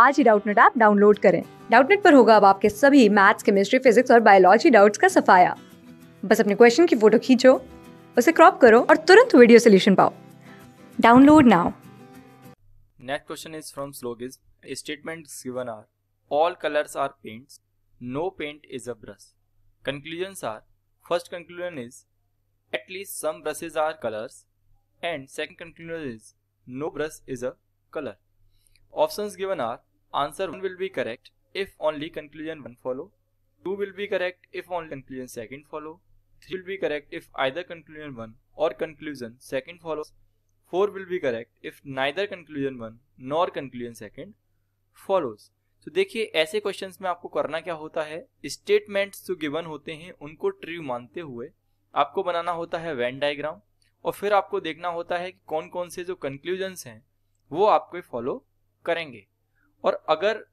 आज ही Doubtnut app download करें डाउटनेट पर होगा अब आपके सभी मैथ्स केमिस्ट्री फिजिक्स और बायोलॉजी डाउट्स का सफाया बस अपने क्वेश्चन की फोटो खींचो उसे क्रॉप करो और तुरंत वीडियो सोल्यूशन पाओ download now next question is from syllogism statements given are all colors are paints no paint is a brush conclusions are first conclusion is at least some brushes are colors and second conclusion is no brush is a color options given are Answer 1 will be correct if only conclusion 1 follow. 2 will be correct if only conclusion second follow. 3 will be correct if either conclusion 1 or conclusion second follows. 4 will be correct if neither conclusion 1 nor conclusion second follows. तो देखिए ऐसे questions में आपको करना क्या होता है statements जो गिवन होते हैं उनको ट्रू मानते हुए आपको बनाना होता है वेन डायग्राम और फिर आपको देखना होता है कि कौन कौन से जो कंक्लूजन्स हैं वो आपको फॉलो करेंगे और अगर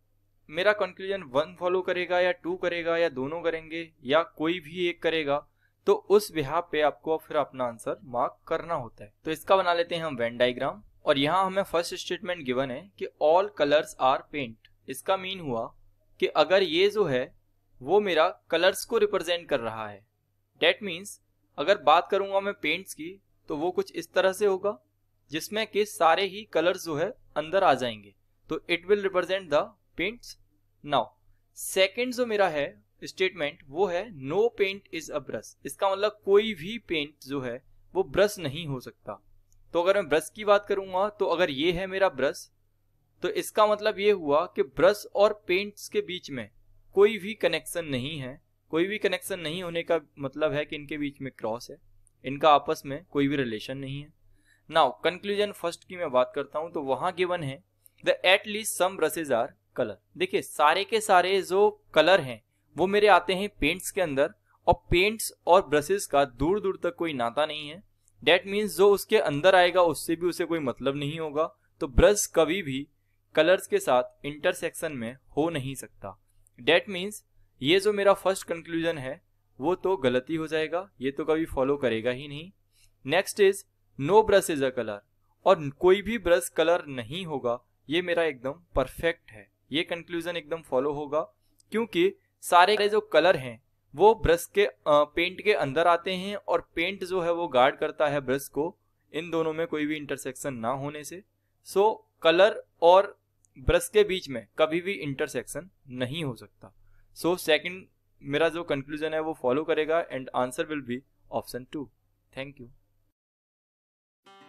मेरा कंक्लूजन वन फॉलो करेगा या टू करेगा या दोनों करेंगे या कोई भी एक करेगा तो उस विहा पे आपको फिर अपना आंसर मार्क करना होता है तो इसका बना लेते हैं हम वेन डायग्राम और यहाँ हमें फर्स्ट स्टेटमेंट गिवन है कि ऑल कलर्स आर पेंट इसका मीन हुआ कि अगर ये जो है वो मेरा कलर्स को रिप्रेजेंट कर रहा है डेट मीन्स अगर बात करूंगा मैं पेंट्स की तो वो कुछ इस तरह से होगा जिसमें कि सारे ही कलर्स जो है अंदर आ जाएंगे तो it will represent the paints now second जो मेरा है स्टेटमेंट वो है no paint is a brush इसका मतलब कोई भी पेंट जो है वो ब्रश नहीं हो सकता तो अगर मैं ब्रश की बात करूंगा तो अगर ये है मेरा ब्रश तो इसका मतलब ये हुआ कि ब्रश और पेंट्स के बीच में कोई भी कनेक्शन नहीं है कोई भी कनेक्शन नहीं होने का मतलब है कि इनके बीच में क्रॉस है इनका आपस में कोई भी रिलेशन नहीं है नाउ कंक्लूजन फर्स्ट की मैं बात करता हूँ तो वहां गिवन है the at least some brushes are colour देखिए सारे के सारे जो कलर हैं वो मेरे आते हैं पेंट्स के अंदर और पेंट्स और ब्रशेज का दूर दूर तक कोई नाता नहीं है डेट मीन्स जो उसके अंदर आएगा उससे भी उसे कोई मतलब नहीं होगा तो ब्रश कभी भी कलर्स के साथ इंटरसेक्शन में हो नहीं सकता डेट मीन्स ये जो मेरा फर्स्ट कंक्लूजन है वो तो गलती हो जाएगा ये तो कभी फॉलो करेगा ही नहीं next is no brush is a colour और कोई भी ब्रश कलर नहीं होगा ये मेरा एकदम परफेक्ट है ये कंक्लूजन एकदम फॉलो होगा क्योंकि सारे जो कलर हैं वो ब्रश के पेंट के अंदर आते हैं और पेंट जो है वो गार्ड करता है ब्रश को इन दोनों में कोई भी इंटरसेक्शन ना होने से सो so, कलर और ब्रश के बीच में कभी भी इंटरसेक्शन नहीं हो सकता सो so, सेकंड मेरा जो कंक्लूजन है वो फॉलो करेगा and answer will be option two thank you